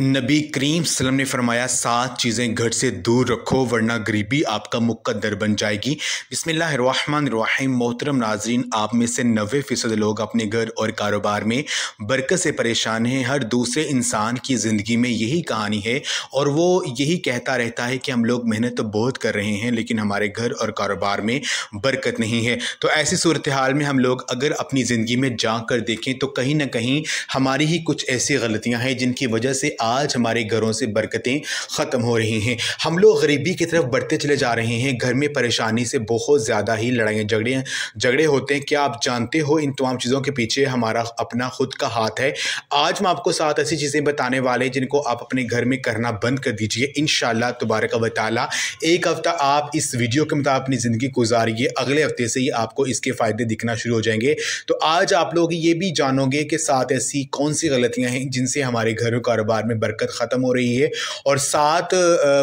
नबी करीम सलम ने फरमाया सात चीज़ें घर से दूर रखो वरना गरीबी आपका मुकदर बन जाएगी बिसमीम मोहतरम नाजरीन आप में से नबे फ़ीसद लोग अपने घर और कारोबार में बरकत से परेशान हैं हर दूसरे इंसान की ज़िंदगी में यही कहानी है और वो यही कहता रहता है कि हम लोग मेहनत तो बहुत कर रहे हैं लेकिन हमारे घर और कारोबार में बरकत नहीं है तो ऐसी सूरत हाल में हम लोग अगर अपनी ज़िंदगी में जा कर देखें तो कहीं ना कहीं हमारी ही कुछ ऐसी गलतियाँ हैं जिनकी वजह से आज हमारे घरों से बरकतें ख़त्म हो रही हैं हम लोग गरीबी की तरफ बढ़ते चले जा रहे हैं घर में परेशानी से बहुत ज़्यादा ही लड़ाइयाँ झगड़े झगड़े होते हैं क्या आप जानते हो इन तमाम चीज़ों के पीछे हमारा अपना खुद का हाथ है आज हम आपको सात ऐसी चीज़ें बताने वाले हैं जिनको आप अपने घर में करना बंद कर दीजिए इन शाला तुबारक ताली एक हफ़्ता आप इस वीडियो के मुताबिक अपनी ज़िंदगी गुजारिए अगले हफ्ते से ही आपको इसके फ़ायदे दिखना शुरू हो जाएंगे तो आज आप लोग ये भी जानोगे कि सात ऐसी कौन सी गलतियाँ हैं जिनसे हमारे घरों कारोबार में में बरकत ख़त्म हो रही है और साथ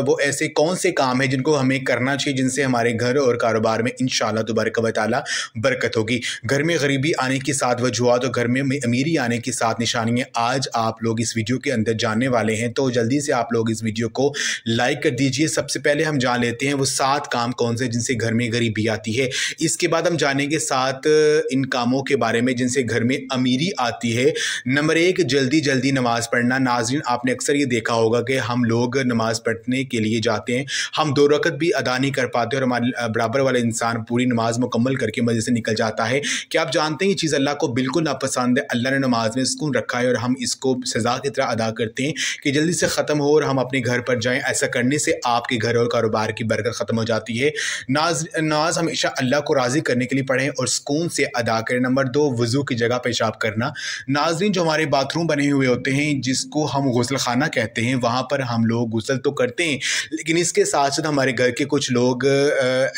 वो ऐसे कौन से काम हैं जिनको हमें करना चाहिए जिनसे हमारे घर और कारोबार में इन तबारक व ताली बरकत होगी घर में गरीबी आने की साथ वजूहत और घर में अमीरी आने की साथ निशानियाँ आज आप लोग इस वीडियो के अंदर जानने वाले हैं तो जल्दी से आप लोग इस वीडियो को लाइक कर दीजिए सबसे पहले हम जान लेते हैं वो सात काम कौन से जिनसे घर में गरीबी आती है इसके बाद हम जानेंगे सात इन कामों के बारे में जिनसे घर में अमीरी आती है नंबर एक जल्दी जल्दी नमाज़ पढ़ना नाजरीन आप आपने अक्सर ये देखा होगा कि हम लोग नमाज पढ़ने के लिए जाते हैं हम दो रकत भी अदा नहीं कर पाते और हमारे बराबर वाला इंसान पूरी नमाज मुकम्मल करके मज़े से निकल जाता है कि आप जानते हैं ये चीज़ अल्लाह को बिल्कुल नापसंद है अल्लाह ने नमाज में सुकून रखा है और हम इसको सज़ा की तरह अदा करते हैं कि जल्दी से ख़त्म हो और हम अपने घर पर जाएँ ऐसा करने से आपके घर और कारोबार की बरकत ख़त्म हो जाती है नाज नाज हमेशा अल्लाह को राज़ी करने के लिए पढ़ें और सुकून से अदा करें नंबर दो वज़ू की जगह पेशाब करना नाजरीन जो हमारे बाथरूम बने हुए होते हैं जिसको हम गसल खाना कहते हैं वहाँ पर हम लोग गसल तो करते हैं लेकिन इसके साथ साथ हमारे घर के कुछ लोग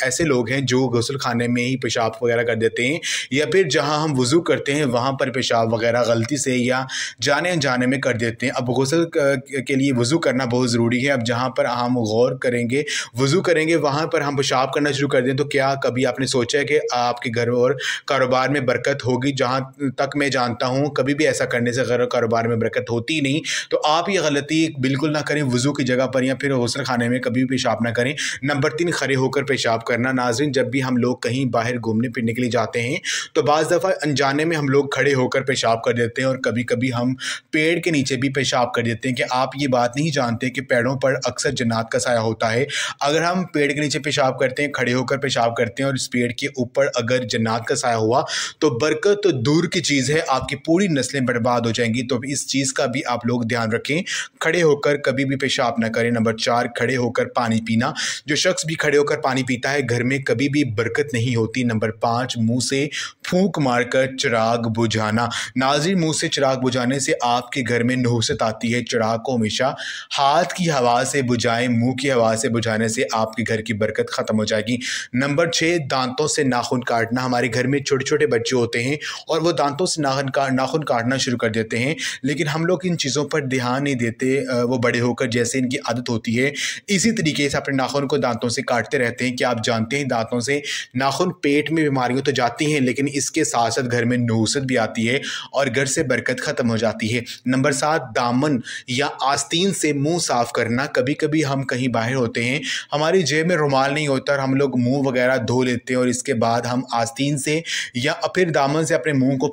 ऐसे लोग हैं जो गसल खाने में ही पेशाब वगैरह कर देते हैं या फिर जहाँ हम वज़ू करते हैं वहाँ पर पेशाब वगैरह गलती से या जाने अनजाने में कर देते हैं अब गसल के लिए वज़ू करना बहुत ज़रूरी है अब जहाँ पर हम गौर करेंगे वज़ू करेंगे वहाँ पर हम पेशाब करना शुरू कर दें तो क्या कभी आपने सोचा है कि आपके घर और कारोबार में बरकत होगी जहाँ तक मैं जानता हूँ कभी भी ऐसा करने से घर और कारोबार में बरकत होती नहीं तो आप आप ये गलती बिल्कुल ना करें वज़ू की जगह पर या फिर हौसल खाने में कभी भी पेशाब ना करें नंबर तीन खड़े होकर पेशाब करना नाजरन जब भी हम लोग कहीं बाहर घूमने फिरने के लिए जाते हैं तो बज़ दफ़ा अनजाने में हम लोग खड़े होकर पेशाब कर देते हैं और कभी कभी हम पेड़ के नीचे भी पेशाब कर देते हैं कि आप ये बात नहीं जानते कि पेड़ों पर अक्सर जन्ात का साया होता है अगर हम पेड़ के नीचे पेशाब करते हैं खड़े होकर पेशाब करते हैं और इस पेड़ के ऊपर अगर जन्ात का साया हुआ तो बरकत दूर की चीज़ है आपकी पूरी नस्लें बर्बाद हो जाएंगी तो इस चीज़ का भी आप लोग ध्यान रखें रखें खड़े होकर कभी भी पेशाब ना करें नंबर चार खड़े होकर पानी पीना जो शख्स भी खड़े होकर पानी पीता है घर में कभी भी बरकत नहीं होती नंबर पाँच मुँह से फूंक मारकर चिराग बुझाना नाजिर मुँह से चिराग बुझाने से आपके घर में नहुसत आती है चिराग को हमेशा हाथ की हवा से बुझाएं मुँह की हवा से बुझाने से आपके घर की बरकत ख़त्म हो जाएगी नंबर छः दांतों से नाखून काटना हमारे घर में छोटे छोटे बच्चे होते हैं और वो दांतों से नाखून का नाखून काटना शुरू कर देते हैं लेकिन हम लोग इन चीज़ों पर ध्यान नहीं देते वो बड़े होकर जैसे इनकी आदत होती है इसी तरीके से अपने नाखून को दांतों से काटते रहते हैं कि आप जानते हैं दांतों से नाखून पेट में बीमारियों तो जाती हैं लेकिन इसके साथ साथ घर में नौसत भी आती है और घर से बरकत ख़त्म हो जाती है नंबर सात दामन या आस्तीन से मुँह साफ़ करना कभी कभी हम कहीं बाहर होते हैं हमारी जेब में रुमाल नहीं होता और हम लोग मुँह वगैरह धो लेते हैं और इसके बाद हम आस्तीन से या फिर दामन से अपने मुँह को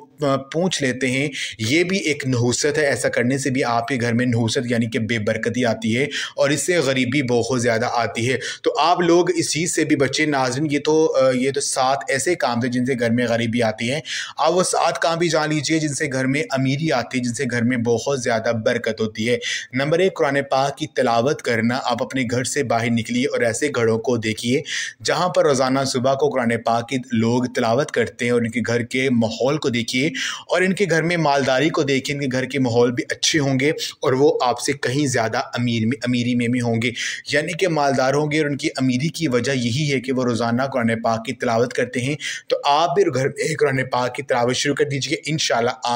पूछ लेते हैं ये भी एक नहूसत है ऐसा करने से भी आपके घर में नहूसत यानी कि बेबरकती आती है और इससे गरीबी बहुत ज़्यादा आती है तो आप लोग इस चीज़ से भी बच्चे नाजन ये तो ये तो सात ऐसे काम थे जिनसे घर में गरीबी आती है आप वो सात काम भी जान लीजिए जिनसे घर में अमीरी आती है जिनसे घर में बहुत ज़्यादा बरकत होती है नंबर एक कुरान पाक की तलावत करना आप अपने घर से बाहर निकलिए और ऐसे घरों को देखिए जहाँ पर रोज़ाना सुबह को कुरान पाक की लोग तलावत करते हैं और उनके घर के माहौल को देखिए और इनके घर में मालदारी को देखें इनके घर के माहौल भी अच्छे होंगे और वो आपसे कहीं ज़्यादा अमीर में अमीरी में भी होंगे यानी कि मालदार होंगे और उनकी अमीरी की वजह यही है कि वो रोज़ाना कुरान पाक की तलावत करते हैं तो आप भी घर में कुरान पाक की तलावत शुरू कर दीजिए इन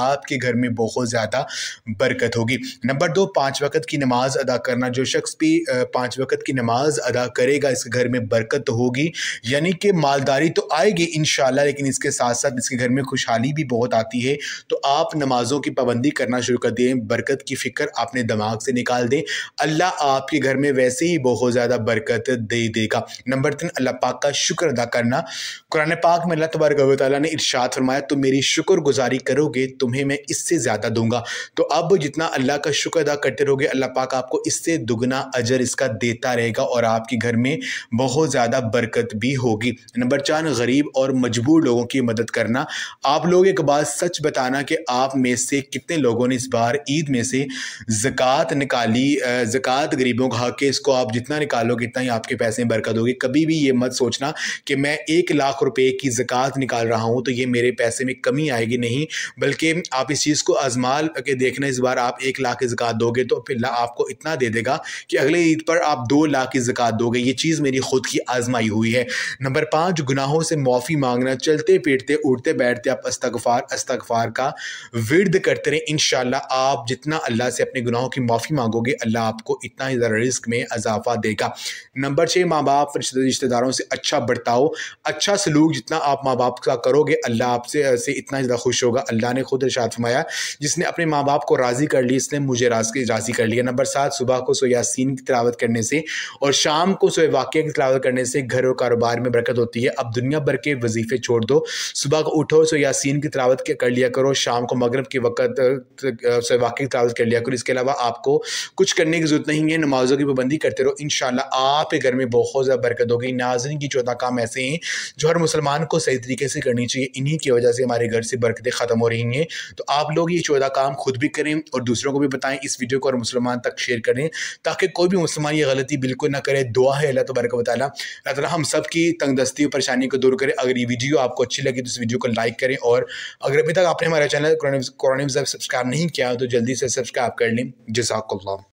आपके घर में बहुत ज़्यादा बरकत होगी नंबर दो पाँच वक्त की नमाज़ अदा करना जो शख्स भी पाँच वक्त की नमाज़ अदा करेगा इसके घर में बरकत तो होगी यानी कि मालदारी तो आएगी इन लेकिन इसके साथ साथ इसके घर में खुशहाली भी बहुत आती आती है तो आप नमाज़ों की पाबंदी करना शुरू कर दें बरकत की फ़िक्र अपने दिमाग से निकाल दें अल्लाह आपके घर में वैसे ही बहुत ज़्यादा बरकत दे देगा नंबर तीन अल्लाह पाक का शुक्र अदा करना कुरान पाक में अल्लाह तबारक ताली ने इर्शाद फरमाया तुम मेरी शुक्रगुजारी करोगे तुम्हें मैं इससे ज़्यादा दूंगा तो अब जितना अल्लाह का शुक्र अदा करते रहोगे अल्लाह पाक आपको इससे दुगना अजर इसका देता रहेगा और आपके घर में बहुत ज़्यादा बरकत भी होगी नंबर चार गरीब और मजबूर लोगों की मदद करना आप लोग एक बात आज सच बताना कि आप में से कितने लोगों ने इस बार ईद में से ज़क़़त निकाली ज़क़़त गरीबों का हक है इसको आप जितना निकालोगे इतना ही आपके पैसे में बरकत होगी कभी भी ये मत सोचना कि मैं एक लाख रुपए की ज़क़़त निकाल रहा हूँ तो ये मेरे पैसे में कमी आएगी नहीं बल्कि आप इस चीज़ को आजमा के देखना इस बार आप एक लाख की ज़क़़त दोगे तो फिर आपको इतना दे देगा कि अगले ईद पर आप दो लाख की ज़क़़त दोगे ये चीज़ मेरी ख़ुद की आजमाई हुई है नंबर पाँच गुनाहों से माफ़ी मांगना चलते पीटते उठते बैठते आप अस्तगफ़ार अस्तगफार का विर्द करते रहें इन आप जितना अल्लाह से अपने गुनाहों की माफ़ी मांगोगे अल्लाह आपको इतना ही ज़रा रिस्क में अजाफा देगा नंबर छः माँ बाप रिश्तेदारों से अच्छा बर्ताव अच्छा सलूक जितना आप माँ बाप का करोगे अल्लाह आपसे से इतना ज़्यादा खुश होगा अल्लाह ने खुद इर्शाद फमाया जिसने अपने माँ बाप को राज़ी कर लिया इसने मुझे राजी कर लिया नंबर सात सुबह को सोयासिन की तलावत करने से और शाम को सोए वाक़ की तलावत करने से घर और कारोबार में बरकत होती है अब दुनिया भर के वजीफ़े छोड़ दो सुबह को उठो सोयासिन की तलावत के कर लिया करो शाम को मगरब के वक्त से वाकई तलावत कर लिया करो इसके अलावा आपको कुछ करने की ज़रूरत नहीं है नमाजों की पाबंदी करते रहो इन आपके घर में बहुत ज़्यादा बरकत होगी नाजरन की चौदह काम ऐसे हैं जो हर मुसलमान को सही तरीके से करनी चाहिए इन्हीं की वजह से हमारे घर से बरकतें ख़त्म हो रही हैं तो आप लोग ये चौदह काम खुद भी करें और दूसरों को भी बताएं इस वीडियो को और मुसलमान तक शेयर करें ताकि कोई भी मुसलमान ये गलती बिल्कुल ना करे दुआ है अल्लाह तबरक वाली हम सब की तंगदस्ती और परेशानी को दूर करें अगर ये वीडियो आपको अच्छी लगी तो इस वीडियो को लाइक करें और अगर अगर अभी तक आपने हमारे चैनल कोरोना सब्सक्राइब नहीं किया तो जल्दी से सब्सक्राइब कर लें जजाकल्ला